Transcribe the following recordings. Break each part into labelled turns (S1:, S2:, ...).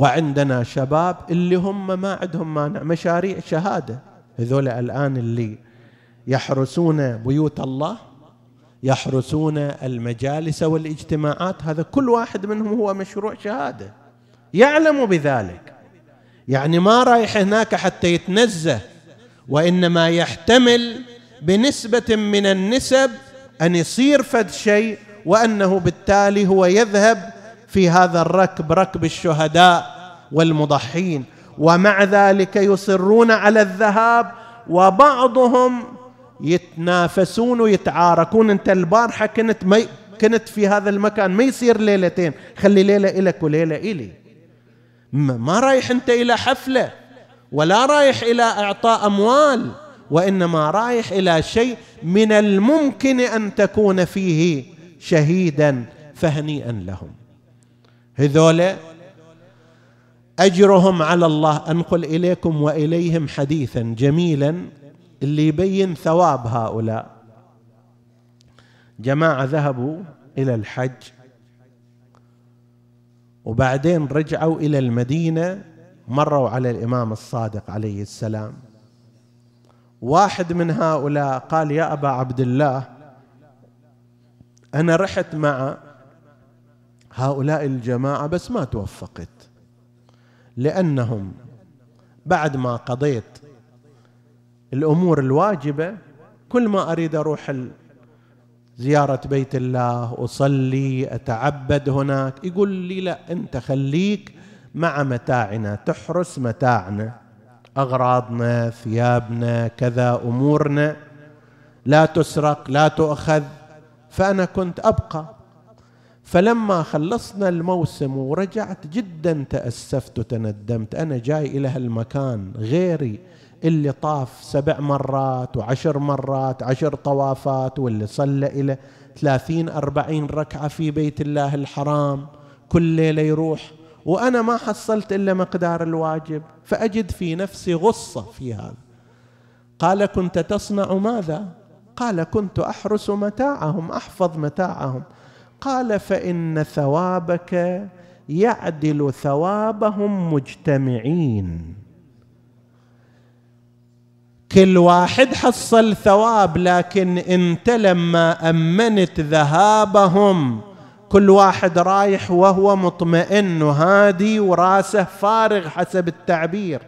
S1: وعندنا شباب اللي هم ما عندهم مانع مشاريع شهاده هذول الان اللي يحرسون بيوت الله يحرسون المجالس والاجتماعات هذا كل واحد منهم هو مشروع شهاده يعلم بذلك يعني ما رايح هناك حتى يتنزه وانما يحتمل بنسبه من النسب ان يصير فد شيء وانه بالتالي هو يذهب في هذا الركب ركب الشهداء والمضحين ومع ذلك يصرون على الذهاب وبعضهم يتنافسون ويتعاركون انت البارحه كنت مي كنت في هذا المكان ما يصير ليلتين خلي ليله الك وليله الي ما رايح انت الى حفله ولا رايح الى اعطاء اموال وانما رايح الى شيء من الممكن ان تكون فيه شهيدا فهنيئا لهم هذولا أجرهم على الله أنقل إليكم وإليهم حديثا جميلا اللي يبين ثواب هؤلاء جماعة ذهبوا إلى الحج وبعدين رجعوا إلى المدينة مروا على الإمام الصادق عليه السلام واحد من هؤلاء قال يا أبا عبد الله أنا رحت مع هؤلاء الجماعه بس ما توفقت لانهم بعد ما قضيت الامور الواجبه كل ما اريد اروح زياره بيت الله اصلي اتعبد هناك يقول لي لا انت خليك مع متاعنا تحرس متاعنا اغراضنا ثيابنا كذا امورنا لا تسرق لا تؤخذ فانا كنت ابقى فلما خلصنا الموسم ورجعت جدا تأسفت وتندمت أنا جاي إلى هالمكان غيري اللي طاف سبع مرات وعشر مرات عشر طوافات واللي صلى إلى ثلاثين أربعين ركعة في بيت الله الحرام كل ليلة يروح وأنا ما حصلت إلا مقدار الواجب فأجد في نفسي غصة في هذا قال كنت تصنع ماذا؟ قال كنت أحرس متاعهم أحفظ متاعهم قال فان ثوابك يعدل ثوابهم مجتمعين كل واحد حصل ثواب لكن انت لما امنت ذهابهم كل واحد رايح وهو مطمئن وهادي وراسه فارغ حسب التعبير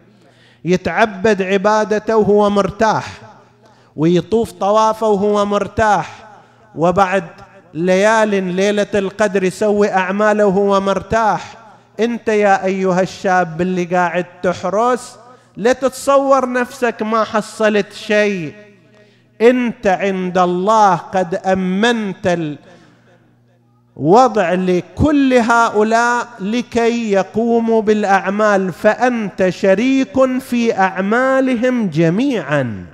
S1: يتعبد عبادته وهو مرتاح ويطوف طوافه وهو مرتاح وبعد ليال ليلة القدر يسوي أعماله وهو مرتاح أنت يا أيها الشاب اللي قاعد تحرس لا تتصور نفسك ما حصلت شيء أنت عند الله قد أمنت الوضع لكل هؤلاء لكي يقوموا بالأعمال فأنت شريك في أعمالهم جميعاً